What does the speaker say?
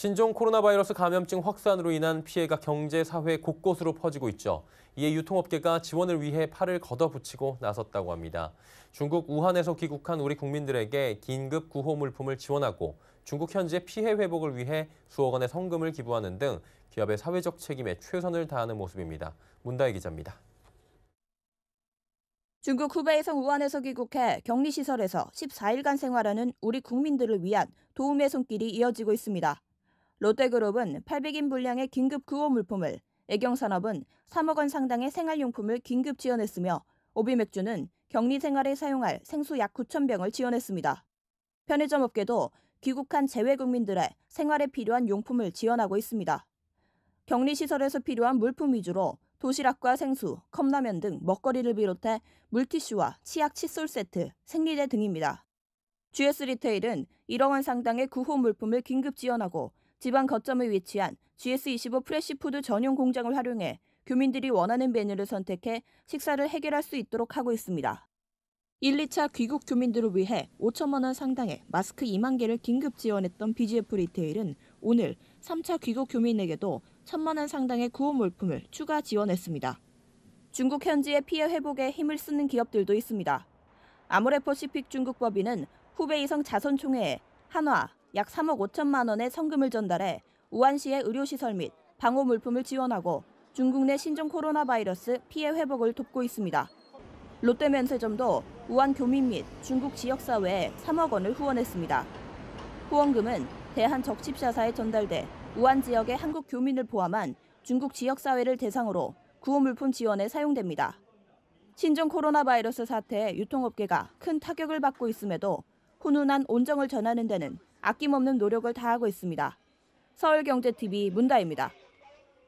신종 코로나 바이러스 감염증 확산으로 인한 피해가 경제, 사회 곳곳으로 퍼지고 있죠. 이에 유통업계가 지원을 위해 팔을 걷어붙이고 나섰다고 합니다. 중국 우한에서 귀국한 우리 국민들에게 긴급 구호 물품을 지원하고 중국 현지의 피해 회복을 위해 수억 원의 성금을 기부하는 등 기업의 사회적 책임에 최선을 다하는 모습입니다. 문다혜 기자입니다. 중국 후베이성 우한에서 귀국해 격리시설에서 14일간 생활하는 우리 국민들을 위한 도움의 손길이 이어지고 있습니다. 롯데그룹은 800인 분량의 긴급 구호 물품을, 애경산업은 3억 원 상당의 생활용품을 긴급 지원했으며 오비맥주는 격리 생활에 사용할 생수 약 9천 병을 지원했습니다. 편의점 업계도 귀국한 재외국민들의 생활에 필요한 용품을 지원하고 있습니다. 격리시설에서 필요한 물품 위주로 도시락과 생수, 컵라면 등 먹거리를 비롯해 물티슈와 치약 칫솔 세트, 생리대 등입니다. GS 리테일은 1억 원 상당의 구호 물품을 긴급 지원하고 지방 거점에 위치한 GS25 프레시푸드 전용 공장을 활용해 교민들이 원하는 메뉴를 선택해 식사를 해결할 수 있도록 하고 있습니다. 1, 2차 귀국 교민들을 위해 5천만 원 상당의 마스크 2만 개를 긴급 지원했던 BGF 리테일은 오늘 3차 귀국 교민에게도 1천만 원 상당의 구호 물품을 추가 지원했습니다. 중국 현지의 피해 회복에 힘을 쓰는 기업들도 있습니다. 아모레퍼시픽 중국 법인은 후베이성 자선총회에 한화, 약 3억 5천만 원의 성금을 전달해 우한시의 의료시설 및 방호 물품을 지원하고 중국 내 신종 코로나 바이러스 피해 회복을 돕고 있습니다. 롯데면세점도 우한 교민 및 중국 지역사회에 3억 원을 후원했습니다. 후원금은 대한적십자사에 전달돼 우한 지역의 한국 교민을 포함한 중국 지역사회를 대상으로 구호물품 지원에 사용됩니다. 신종 코로나 바이러스 사태에 유통업계가 큰 타격을 받고 있음에도 훈훈한 온정을 전하는 데는 아낌없는 노력을 다하고 있습니다. 서울경제TV 문다입니다.